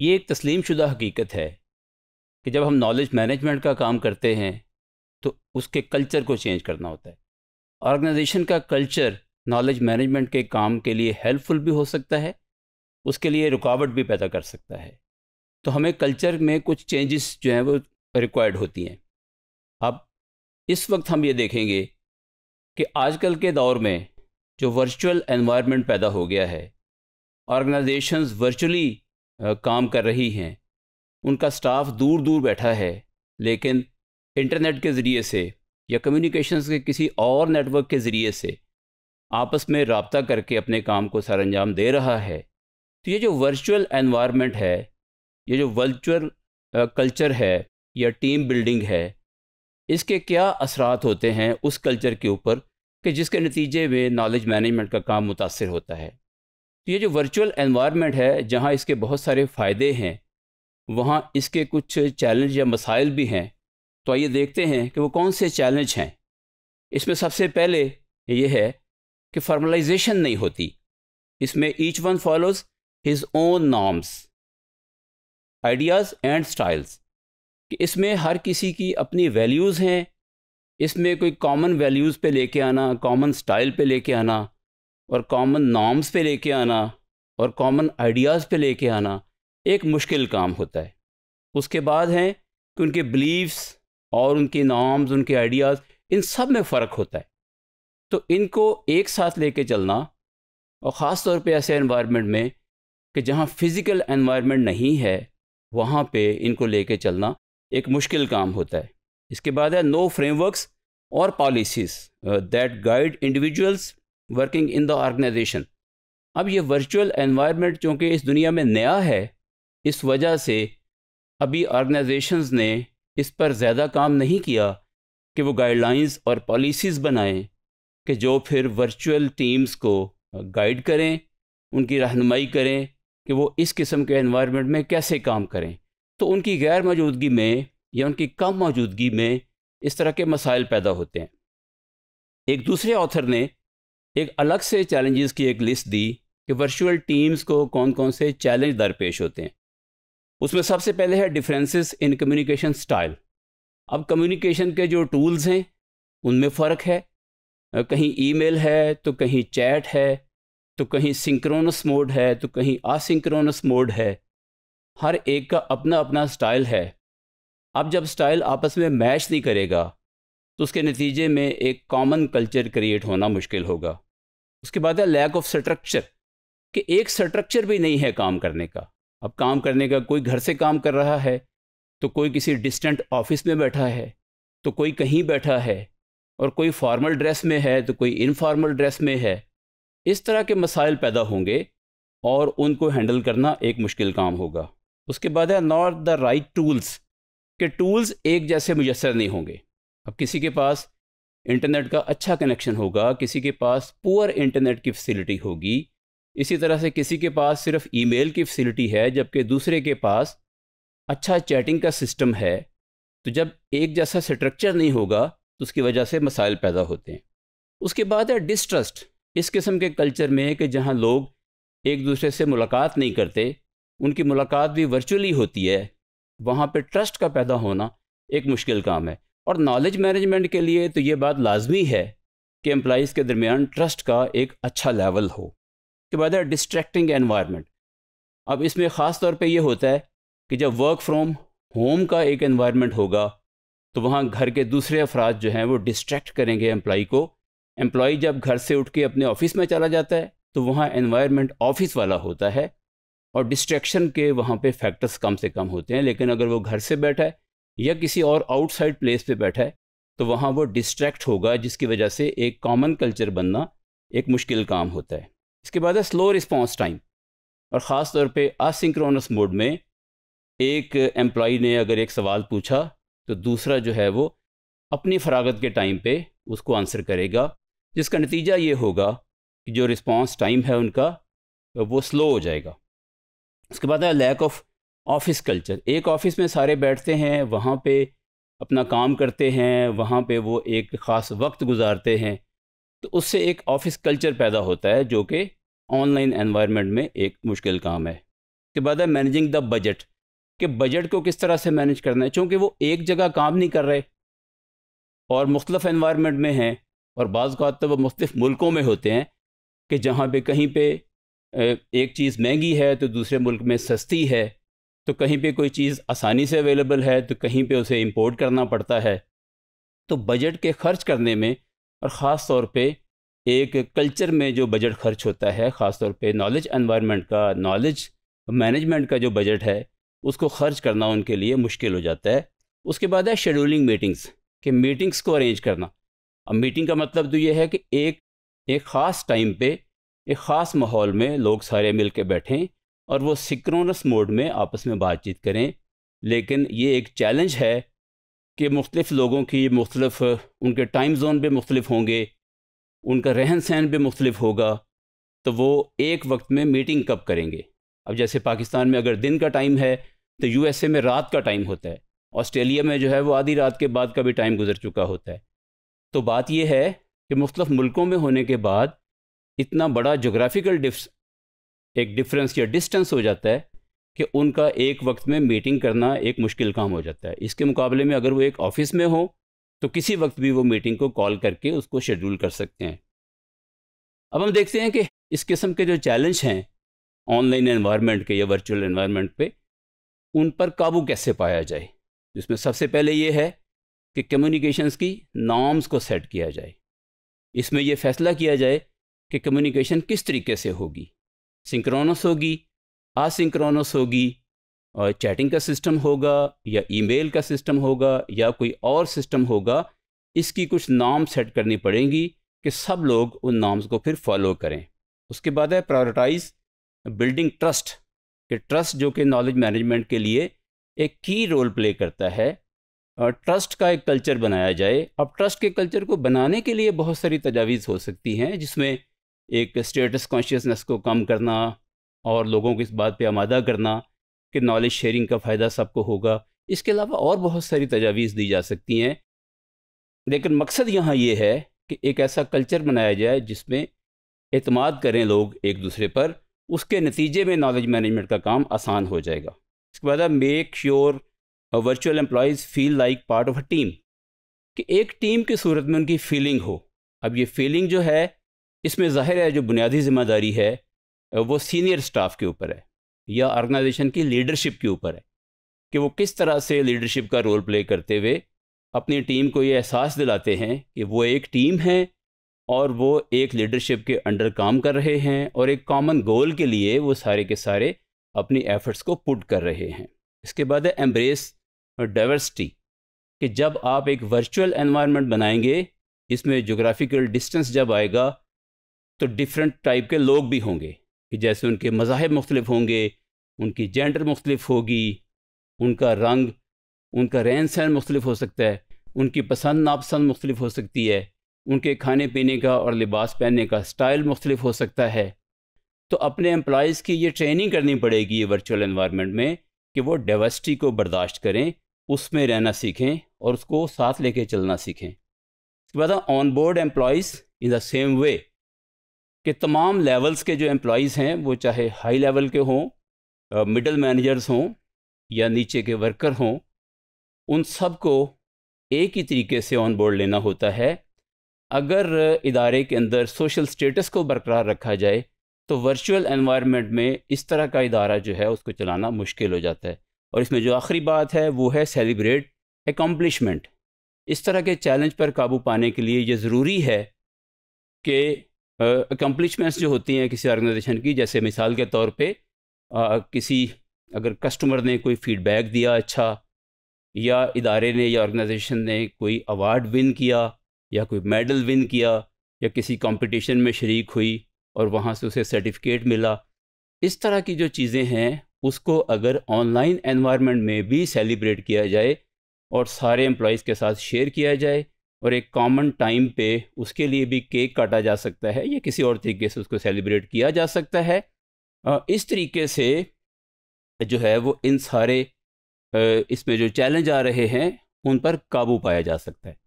ये एक तस्लीम शुदा हकीकत है कि जब हम नॉलेज मैनेजमेंट का काम करते हैं तो उसके कल्चर को चेंज करना होता है ऑर्गेनाइजेशन का कल्चर नॉलेज मैनेजमेंट के काम के लिए हेल्पफुल भी हो सकता है उसके लिए रुकावट भी पैदा कर सकता है तो हमें कल्चर में कुछ चेंजेस जो हैं वो रिक्वायर्ड होती हैं अब इस वक्त हम ये देखेंगे कि आजकल के दौर में जो वर्चुअल एनवायरनमेंट पैदा हो गया है ऑर्गेनाइजेशंस वर्चुअली काम कर रही हैं उनका स्टाफ दूर दूर बैठा है लेकिन इंटरनेट के ज़रिए से या कम्युनिकेशंस के किसी और नेटवर्क के ज़रिए से आपस में रबता करके अपने काम को सर अंजाम दे रहा है तो ये जो वर्चुअल एनवायरनमेंट है ये जो वर्चुअल कल्चर है या टीम बिल्डिंग है इसके क्या असरात होते हैं उस कल्चर के ऊपर कि जिसके नतीजे में नॉलेज मैनेजमेंट का काम मुतासर होता है तो ये जो वर्चुअल एनवायरनमेंट है जहाँ इसके बहुत सारे फ़ायदे हैं वहाँ इसके कुछ चैलेंज या मसाइल भी हैं तो आइए देखते हैं कि वो कौन से चैलेंज हैं इसमें सबसे पहले ये है कि फॉर्मलाइजेशन नहीं होती इसमें each one follows his own norms ideas and styles कि इसमें हर किसी की अपनी वैल्यूज़ हैं इसमें कोई कॉमन वैल्यूज़ पे लेके आना कॉमन स्टाइल पे लेके आना और कॉमन नॉर्म्स पे लेके आना और कॉमन आइडियाज़ पे लेके आना एक मुश्किल काम होता है उसके बाद हैं कि उनके बिलीव्स और उनके नॉर्म्स उनके आइडियाज़ इन सब में फ़र्क होता है तो इनको एक साथ लेके चलना और ख़ास तौर पे ऐसे एनवायरनमेंट में कि जहाँ फ़िज़िकल एनवायरनमेंट नहीं है वहाँ पे इनको लेके चलना एक मुश्किल काम होता है इसके बाद है नो फ्रेमवर्क्स और policies that guide individuals working in the organisation अब ये वर्चुअल एनवायरनमेंट चूँकि इस दुनिया में नया है इस वजह से अभी ऑर्गेनाइजेशंस ने इस पर ज़्यादा काम नहीं किया कि वो गाइडलाइंस और पॉलिसीज़ बनाएं कि जो फिर वर्चुअल टीम्स को गाइड करें उनकी रहनुमाई करें कि वो इस किस्म के एनवायरनमेंट में कैसे काम करें तो उनकी गैर मौजूदगी में या उनकी कम मौजूदगी में इस तरह के मसाइल पैदा होते हैं एक दूसरे ऑथर ने एक अलग से चैलेंजेस की एक लिस्ट दी कि वर्चुअल टीम्स को कौन कौन से चैलेंज दरपेश होते हैं उसमें सबसे पहले है डिफरेंसेस इन कम्युनिकेशन स्टाइल अब कम्युनिकेशन के जो टूल्स हैं उनमें फ़र्क है कहीं ईमेल है तो कहीं चैट है तो कहीं सिंक्रोनस मोड है तो कहीं असिंक्रोनस मोड है हर एक का अपना अपना स्टाइल है अब जब स्टाइल आपस में मैच नहीं करेगा तो उसके नतीजे में एक कॉमन कल्चर क्रिएट होना मुश्किल होगा उसके बाद है लैक ऑफ स्ट्रक्चर कि एक स्ट्रक्चर भी नहीं है काम करने का अब काम करने का कोई घर से काम कर रहा है तो कोई किसी डिस्टेंट ऑफिस में बैठा है तो कोई कहीं बैठा है और कोई फॉर्मल ड्रेस में है तो कोई इनफॉर्मल ड्रेस में है इस तरह के मसाइल पैदा होंगे और उनको हैंडल करना एक मुश्किल काम होगा उसके बाद है नॉट द राइट टूल्स के टूल्स एक जैसे मुयसर नहीं होंगे अब किसी के पास इंटरनेट का अच्छा कनेक्शन होगा किसी के पास पुअर इंटरनेट की फैसिलिटी होगी इसी तरह से किसी के पास सिर्फ ईमेल की फैसिलिटी है जबकि दूसरे के पास अच्छा चैटिंग का सिस्टम है तो जब एक जैसा स्ट्रक्चर नहीं होगा तो उसकी वजह से मसाइल पैदा होते हैं उसके बाद है डिस्ट्रस्ट इस किस्म के कल्चर में कि जहाँ लोग एक दूसरे से मुलाकात नहीं करते उनकी मुलाकात भी वर्चुअली होती है वहाँ पर ट्रस्ट का पैदा होना एक मुश्किल काम है और नॉलेज मैनेजमेंट के लिए तो ये बात लाजमी है कि एम्प्लॉज़ के दरमियान ट्रस्ट का एक अच्छा लेवल हो कि बाद डिस्ट्रैक्टिंग एनवायरनमेंट अब इसमें ख़ास तौर पे ये होता है कि जब वर्क फ्रॉम होम का एक एनवायरनमेंट होगा तो वहाँ घर के दूसरे अफराद जो हैं वो डिस्ट्रैक्ट करेंगे एम्प्लॉ को एम्प्लॉ जब घर से उठ के अपने ऑफिस में चला जाता है तो वहाँ एनवायरनमेंट ऑफिस वाला होता है और डिस्ट्रैक्शन के वहाँ पे फैक्टर्स कम से कम होते हैं लेकिन अगर वो घर से बैठा है या किसी और आउटसाइड प्लेस पे बैठा है तो वहाँ वो डिस्ट्रैक्ट होगा जिसकी वजह से एक कॉमन कल्चर बनना एक मुश्किल काम होता है इसके बाद है स्लो रिस्पॉन्स टाइम और ख़ास तौर पर असिंक्रोनस मोड में एक एम्प्लॉ ने अगर एक सवाल पूछा तो दूसरा जो है वो अपनी फरागत के टाइम पे उसको आंसर करेगा जिसका नतीजा ये होगा कि जो रिस्पॉन्स टाइम है उनका वो स्लो हो जाएगा उसके बाद है लैक ऑफ ऑफिस कल्चर एक ऑफिस में सारे बैठते हैं वहाँ पे अपना काम करते हैं वहाँ पे वो एक ख़ास वक्त गुजारते हैं तो उससे एक ऑफिस कल्चर पैदा होता है जो कि ऑनलाइन एनवायरनमेंट में एक मुश्किल काम है उसके बाद है मैनेजिंग द बजट कि बजट को किस तरह से मैनेज करना है चूँकि वो एक जगह काम नहीं कर रहे और मुख्तफ एनवायरनमेंट में हैं और बाज़ तो वो मुख्तफ मुल्कों में होते हैं कि जहाँ पे कहीं पे एक चीज़ महंगी है तो दूसरे मुल्क में सस्ती है तो कहीं पे कोई चीज़ आसानी से अवेलेबल है तो कहीं पे उसे इंपोर्ट करना पड़ता है तो बजट के खर्च करने में और ख़ास तौर पे एक कल्चर में जो बजट खर्च होता है ख़ास तौर पे नॉलेज एनवायरनमेंट का नॉलेज मैनेजमेंट का जो बजट है उसको खर्च करना उनके लिए मुश्किल हो जाता है उसके बाद है शेड्यूलिंग मीटिंग्स कि मीटिंग्स को अरेंज करना अब मीटिंग का मतलब तो ये है कि एक एक ख़ास टाइम पे एक ख़ास माहौल में लोग सारे मिल के बैठें और वो सिक्रोनस मोड में आपस में बातचीत करें लेकिन ये एक चैलेंज है कि मुख्तलिफ लोगों की मुख्तलफ उनके टाइम जोन भी मुख्तलिफ होंगे उनका रहन सहन भी मुख्तलिफ होगा तो वो एक वक्त में मीटिंग कब करेंगे अब जैसे पाकिस्तान में अगर दिन का टाइम है तो यू एस ए में रात का टाइम होता है ऑस्ट्रेलिया में जो है वो आधी रात के बाद का भी टाइम गुजर चुका होता है तो बात यह है कि मुख्तफ मुल्कों में होने के बाद इतना बड़ा जोग्राफिकल एक डिफरेंस या डिस्टेंस हो जाता है कि उनका एक वक्त में मीटिंग करना एक मुश्किल काम हो जाता है इसके मुकाबले में अगर वो एक ऑफिस में हो तो किसी वक्त भी वो मीटिंग को कॉल करके उसको शेड्यूल कर सकते हैं अब हम देखते हैं कि इस किस्म के जो चैलेंज हैं ऑनलाइन एनवायरनमेंट के या वर्चुअल एनवायरनमेंट पे उन पर काबू कैसे पाया जाए जिसमें सबसे पहले ये है कि कम्युनिकेशंस की नॉर्म्स को सेट किया जाए इसमें यह फैसला किया जाए कि कम्युनिकेशन किस तरीके से होगी सिंक्रोनस होगी आसिंक्रोनस होगी और चैटिंग का सिस्टम होगा या ईमेल का सिस्टम होगा या कोई और सिस्टम होगा इसकी कुछ नाम सेट करनी पड़ेंगी कि सब लोग उन नाम्स को फिर फॉलो करें उसके बाद है प्रायोरिटाइज बिल्डिंग ट्रस्ट कि ट्रस्ट जो कि नॉलेज मैनेजमेंट के लिए एक की रोल प्ले करता है और ट्रस्ट का एक कल्चर बनाया जाए अब ट्रस्ट के कल्चर को बनाने के लिए बहुत सारी तजावीज़ हो सकती हैं जिसमें एक स्टेटस कॉन्शियसनेस को कम करना और लोगों को इस बात पे आमादा करना कि नॉलेज शेयरिंग का फ़ायदा सबको होगा इसके अलावा और बहुत सारी तजावीज़ दी जा सकती हैं लेकिन मकसद यहाँ ये है कि एक ऐसा कल्चर बनाया जाए जिसमें अतमाद करें लोग एक दूसरे पर उसके नतीजे में नॉलेज मैनेजमेंट का काम आसान हो जाएगा इसके बाद make sure virtual employees feel like part of a team कि एक टीम की सूरत में उनकी फीलिंग हो अब ये फीलिंग जो है इसमें ज़ाहिर है जो बुनियादी ज़िम्मेदारी है वो सीनियर स्टाफ के ऊपर है या ऑर्गेनाइजेशन की लीडरशिप के ऊपर है कि वो किस तरह से लीडरशिप का रोल प्ले करते हुए अपनी टीम को ये एहसास दिलाते हैं कि वो एक टीम है और वो एक लीडरशिप के अंडर काम कर रहे हैं और एक कॉमन गोल के लिए वो सारे के सारे अपनी एफर्ट्स को पुट कर रहे हैं इसके बाद है एम्ब्रेस डाइवर्सिटी कि जब आप एक वर्चुअल एनवायरनमेंट बनाएंगे इसमें जोग्राफिकल डिस्टेंस जब आएगा तो डिफरेंट टाइप के लोग भी होंगे कि जैसे उनके मज़ाहब मुख्तलिफ होंगे उनकी जेंडर मुख्तलिफ होगी उनका रंग उनका रहन सहन मुख्तलिफ हो सकता है उनकी पसंद नापसंद मुख्तलिफ हो सकती है उनके खाने पीने का और लिबास पहनने का स्टाइल मुख्तलिफ हो सकता है तो अपने एम्प्लॉज़ की ये ट्रेनिंग करनी पड़ेगी ये वर्चुअल इन्वायरमेंट में कि वो डाइवर्सिटी को बर्दाश्त करें उसमें रहना सीखें और उसको साथ लेके चलना सीखें उसके बाद onboard employees in the same way कि तमाम लेवल्स के जो एम्प्लॉज़ हैं वो चाहे हाई लेवल के हों मिडल मैनेजर्स हों या नीचे के वर्कर हों उन सब को एक ही तरीके से ऑन बोर्ड लेना होता है अगर इदारे के अंदर सोशल स्टेटस को बरकरार रखा जाए तो वर्चुअल एनवायरनमेंट में इस तरह का इदारा जो है उसको चलाना मुश्किल हो जाता है और इसमें जो आखिरी बात है वो है सेलिब्रेट एकम्पलिशमेंट इस तरह के चैलेंज पर काबू पाने के लिए ये ज़रूरी है कि अकम्पलिशमेंट्स जो होती हैं किसी ऑर्गेनाइजेशन की जैसे मिसाल के तौर पे आ, किसी अगर कस्टमर ने कोई फीडबैक दिया अच्छा या इदारे ने या ऑर्गेनाइजेशन ने कोई अवार्ड विन किया या कोई मेडल विन किया या किसी कंपटीशन में शरीक हुई और वहाँ से उसे सर्टिफिकेट मिला इस तरह की जो चीज़ें हैं उसको अगर ऑनलाइन एनवायरनमेंट में भी सेलिब्रेट किया जाए और सारे एम्प्लॉज़ के साथ शेयर किया जाए और एक कॉमन टाइम पे उसके लिए भी केक काटा जा सकता है या किसी और तरीके से उसको सेलिब्रेट किया जा सकता है इस तरीके से जो है वो इन सारे इसमें जो चैलेंज आ रहे हैं उन पर काबू पाया जा सकता है